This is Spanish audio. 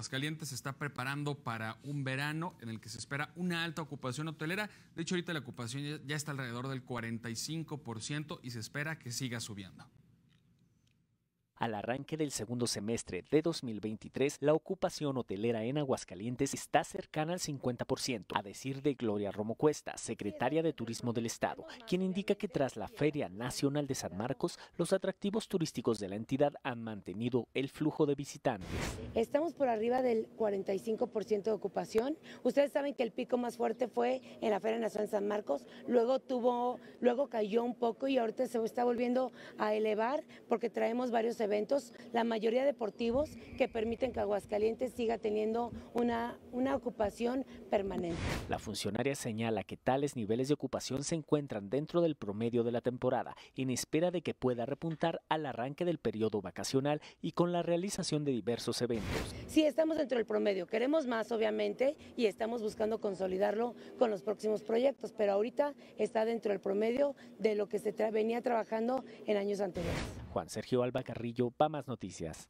Aguascalientes se está preparando para un verano en el que se espera una alta ocupación hotelera. De hecho, ahorita la ocupación ya está alrededor del 45% y se espera que siga subiendo. Al arranque del segundo semestre de 2023, la ocupación hotelera en Aguascalientes está cercana al 50%, a decir de Gloria Romo Cuesta, secretaria de Turismo del Estado, quien indica que tras la Feria Nacional de San Marcos, los atractivos turísticos de la entidad han mantenido el flujo de visitantes. Estamos por arriba del 45% de ocupación. Ustedes saben que el pico más fuerte fue en la Feria Nacional de San Marcos, luego tuvo, luego cayó un poco y ahorita se está volviendo a elevar porque traemos varios eventos eventos, la mayoría deportivos, que permiten que Aguascalientes siga teniendo una, ocupación permanente. La funcionaria señala que tales niveles de ocupación se encuentran dentro del promedio de la temporada, en espera de que pueda repuntar al arranque del periodo vacacional y con la realización de diversos eventos. Sí, estamos dentro del promedio, queremos más obviamente y estamos buscando consolidarlo con los próximos proyectos, pero ahorita está dentro del promedio de lo que se venía trabajando en años anteriores. Juan Sergio Alba Carrillo, PAMAS Noticias.